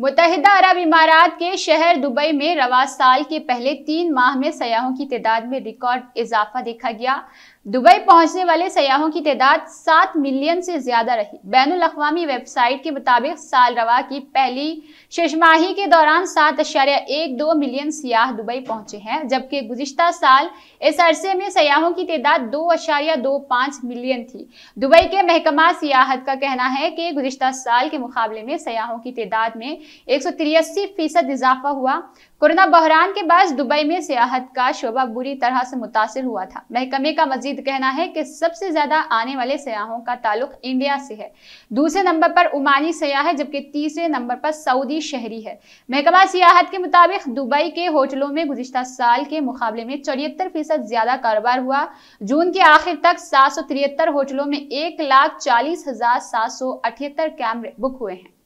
मुतहदा अरब इमारात के शहर दुबई में रवा साल के पहले तीन माह में सयाहों की तदाद में रिकॉर्ड इजाफा देखा गया दुबई पहुंचने वाले सयाहों की तदाद सात मिलियन से ज्यादा रही बैन अवी वेबसाइट के मुताबिक साल रवा की पहली शशमाही के दौरान सात अशार्य एक दो मिलियन सियाह दुबई पहुंचे हैं जबकि गुजशत साल इस अरसे में सयाहों की तदाद दो अशार्य दो पाँच मिलियन थी दुबई के महकमा सियाहत का कहना है कि गुजशत साल के मुकाबले में सयाहों की तदाद में एक फीसद इजाफा हुआ कोरोना बहरान के बाद दुबई में सियाहत का शोबा बुरी तरह से मुतासर हुआ था महकमे का मजीद कहना है कि सबसे ज्यादा आने वाले सयाहों का ताल्लुक इंडिया से है दूसरे नंबर पर उमानी सयाह है जबकि तीसरे नंबर पर सऊदी शहरी है महकमा सियाहत के मुताबिक दुबई के होटलों में गुजशत साल के मुकाबले में चौहत्तर फीसद ज्यादा कारोबार हुआ जून के आखिर तक सात होटलों में एक लाख चालीस हजार सात सौ अठहत्तर कैमरे बुक हुए हैं